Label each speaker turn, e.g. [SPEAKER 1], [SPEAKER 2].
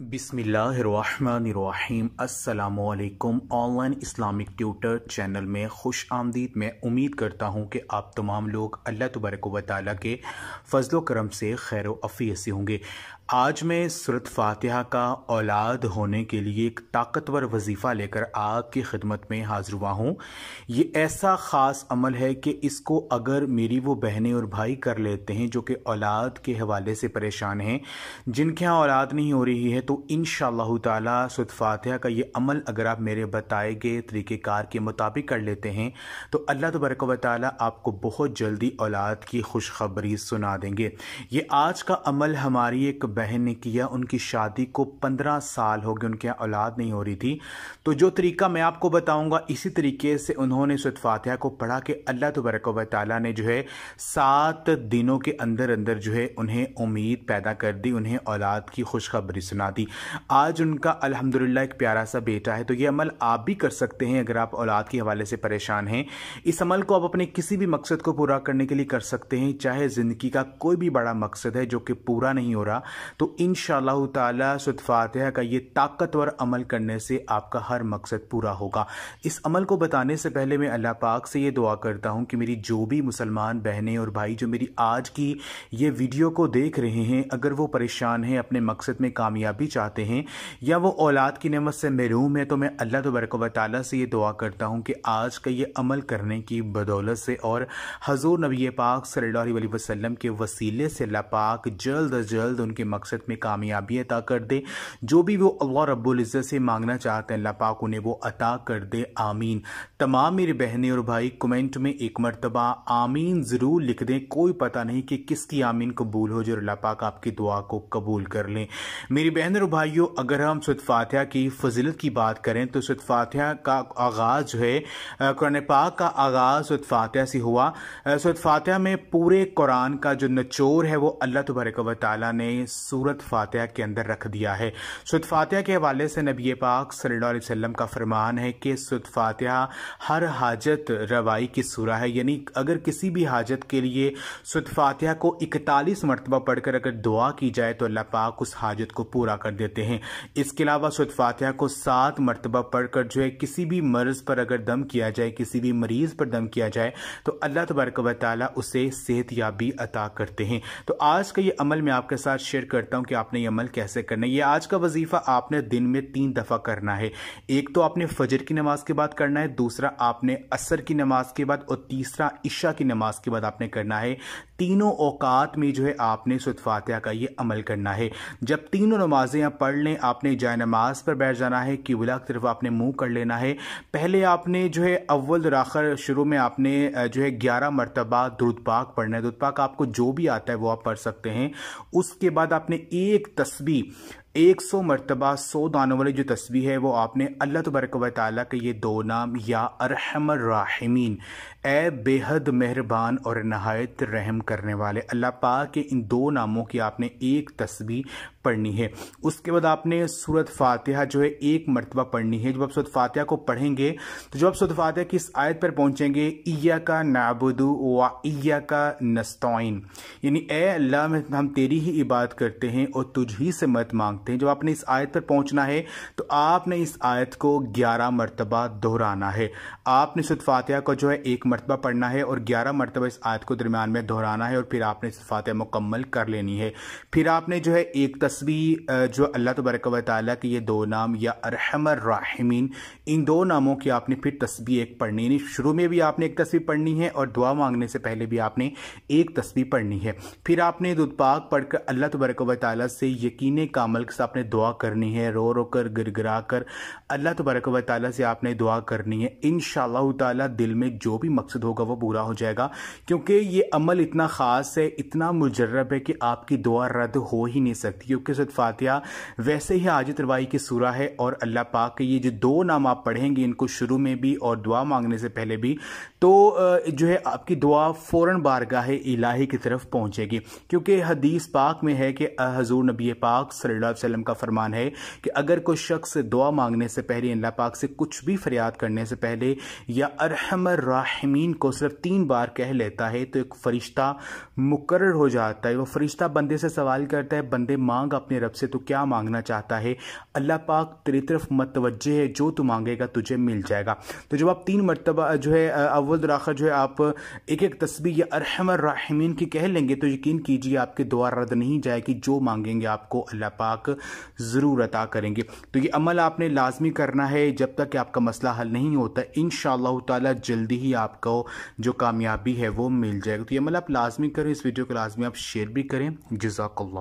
[SPEAKER 1] बिसमीम् अल्लाम online Islamic tutor channel में खुश आमदीद मैं उम्मीद करता हूँ कि आप तमाम लोग अल्लाह तबरक वाली के फ़ज़ल करम से खैर अफ़ी से होंगे आज मैं सूरत फातिहा का औलाद होने के लिए एक ताकतवर वजीफ़ा लेकर आपकी खिदमत में हाज़िर हुआ हूँ ये ऐसा ख़ास अमल है कि इसको अगर मेरी वो बहनें और भाई कर लेते हैं जो कि औलाद के हवाले से परेशान हैं जिनके यहाँ औलाद नहीं हो रही है तो इन ताला सूरत फातिहा का ये अमल अगर आप मेरे बताए गए तरीक़ेकार के मुताबिक कर लेते हैं तो अल्लाह तबरक व ताली आपको बहुत जल्दी औलाद की खुशखबरी सुना देंगे ये आज का अमल हमारी एक बहन ने किया उनकी शादी को पंद्रह साल हो गए उनके यहाँ औलाद नहीं हो रही थी तो जो तरीका मैं आपको बताऊँगा इसी तरीके से उन्होंने सत को पढ़ा कि अल्लाह तबरक वाली ने जो है सात दिनों के अंदर अंदर जो है उन्हें उम्मीद पैदा कर दी उन्हें औलाद की खुशखबरी सुना दी आज उनका अलहमदिल्ला एक प्यारा सा बेटा है तो ये अमल आप भी कर सकते हैं अगर आप औलाद के हवाले से परेशान हैं इस अमल को आप अपने किसी भी मकसद को पूरा करने के लिए कर सकते हैं चाहे ज़िंदगी का कोई भी बड़ा मकसद है जो कि पूरा नहीं हो रहा तो इन ताला का ये ताकतवर अमल करने से आपका हर मकसद पूरा होगा इस अमल को बताने से पहले मैं अल्लाह पाक से ये दुआ करता हूँ कि मेरी जो भी मुसलमान बहनें और भाई जो मेरी आज की ये वीडियो को देख रहे हैं अगर वो परेशान हैं अपने मकसद में कामयाबी चाहते हैं या वो औलाद की नमत से महरूम है तो मैं अल्लाह तबरक वाली से ये दुआ करता हूँ कि आज का ये अमल करने की बदौलत से और हजूर नबी पाक सल्ला वसलम के वसीले से अल्लाह पाक जल्द अज जल्द उनके मकसद में कामयाबी अता कर दे जो भी वो अल्लाह रब्ज़त से मांगना चाहते हैं अल्लाह पाक उन्हें वो अता कर दे आमीन तमाम मेरी बहनें और भाई कमेंट में एक मरतबा आमीन ज़रूर लिख दें कोई पता नहीं कि किसकी आमीन कबूल हो जो अल्लाह पाक आपकी दुआ को कबूल कर लें मेरी बहन और भाइयों अगर हम सदफातिया की फजीलत की बात करें तो सदफातिया का आगाज़ जो है कुरान पाक का आगाज़ सदफातिया से हुआ सदफातिया में पूरे कुरान का जो नचोर है वो अल्लाह तबारक व ने सूरत फातह के अंदर रख दिया है सूरत फातह के हवाले से नबी पाक सल्लल्लाहु अलैहि वसल्लम का फरमान है कि सूरत फातह हर हाजत रवाई की सूरा है यानी अगर किसी भी हाजत के लिए सूरत फातह को इकतालीस मरतबा पढ़कर अगर दुआ की जाए तो अल्लाह पाक उस हाजत को पूरा कर देते हैं इसके अलावा सूरत फातह को सात मरतबा पढ़कर जो है किसी भी मर्ज़ पर अगर दम किया जाए किसी भी मरीज़ पर दम किया जाए तो अल्लाह तबरक वाली उसे सेहत याबी अता करते हैं तो आज का ये अमल मैं आपके साथ शेयर करता हूँ कि आपने ये अमल कैसे करना है ये आज का वजीफ़ा आपने दिन में तीन दफ़ा करना है एक तो आपने फजर की नमाज के बाद करना है दूसरा आपने असर की नमाज के बाद और तीसरा ईशा की नमाज के बाद आपने करना है तीनों औकात में जो है आपने सुतफातिया का ये अमल करना है जब तीनों नमाजें आप पढ़ लें आपने जाय नमाज पर बैठ जाना है किबला की तरफ आपने मुंह कर लेना है पहले आपने जो है अव्वल राखर शुरू में आपने जो है ग्यारह मरतबा दुरुद पाक पढ़ना है दुरुद पाक आपको जो भी आता है वो आप पढ़ सकते हैं उसके बाद आपने एक तस्वीर एक सौ मरतबा सौ दानों वाली जो तस्वीर है वो आपने अल्लाह तबरक व ताली के ये दो नाम या अरहमर राहमीन ए बेहद मेहरबान और नहायत रहम करने वाले अल्लाह पा के इन दो नामों की आपने एक तस्वीर पढ़नी है उसके बाद आपने सूरत फातिहा जो है एक मरतबा पढ़नी है जब आप सूरत फातिहा को पढ़ेंगे तो जब आप सूरत फातिहा की इस आयत पर पहुंचेंगे ईया का नाबुदू व ईया का नस्तौन यानी ए अल्लाह हम तेरी ही इबादत करते हैं और तुझ ही से मत मांग તે જો આપને اس આયત પર પહોંચના હે તો આપને اس આયત કો 11 مرتبہ દોરાના હે આપને સદ ફાતહિયા કો જો હે એક مرتبہ پڑھنا હે اور 11 مرتبہ اس આયત કો درمیان મે દોરાના હે اور پھر આપને સદ ફાતહ મુકम्मल કર લેની હે پھر આપને જો હે એક તસ્બીહ જો અલ્લાહ તબારક વ તઆલા કે યે દો નામ ય અરહમર રાખીમિન ઇન દો નામો કે આપને ફિર તસ્બીહ એક پڑھની ની શરૂ મે ભી આપને એક તસ્બીહ پڑھની હે اور દુઆ માંગને સે પહેલે ભી આપને એક તસ્બીહ پڑھની હે ફિર આપને દુદ પાક پڑھકર અલ્લાહ તબારક વ તઆલા સે યાકિન કામલ अलग से आपने दुआ करनी है रो रो कर गिर गिरा कर अल्लाह तबारक व ताली से आपने दुआ करनी है इन ताला दिल में जो भी मकसद होगा वो पूरा हो जाएगा क्योंकि ये अमल इतना ख़ास है इतना मुजरब है कि आपकी दुआ रद्द हो ही नहीं सकती क्योंकि सद फातिहा वैसे ही आज तरवाई की सूरा है और अल्लाह पाक के ये जो दो नाम आप पढ़ेंगे इनको शुरू में भी और दुआ मांगने से पहले भी तो जो है आपकी दुआ फौरन बारगाह इलाही की तरफ पहुंचेगी क्योंकि हदीस पाक में है कि हजूर नबी पाक सल्ला वसल्लम का फरमान है कि अगर कोई शख्स दुआ मांगने से पहले अल्लाह पाक से कुछ भी फरियाद करने से पहले या अरहमर राहमीन को सिर्फ तीन बार कह लेता है तो एक फ़रिश्ता मुकर हो जाता है वह फ़रिश्ता बंदे से सवाल करता है बंदे मांग अपने रब से तो क्या मांगना चाहता है अल्लाह पाक तेरी तरफ मतवजह है जो तू मांगेगा तुझे मिल जाएगा तो जब आप तीन मरतबा जो है अव्वल राखर जो है आप एक एक तस्वीर या अरहमर राहमीन की कह लेंगे तो यकीन कीजिए आपकी दुआ रद्द नहीं जाएगी जो मांगेंगे आपको अल्लाह पाक ज़रूर अता करेंगे तो ये अमल आपने लाजमी करना है जब तक आपका मसला हल नहीं होता इन ताला जल्दी ही आपको जो कामयाबी है वो मिल जाएगा तो ये अमल आप लाजमी करें इस वीडियो को लाजमी आप शेयर भी करें जजाकल्ला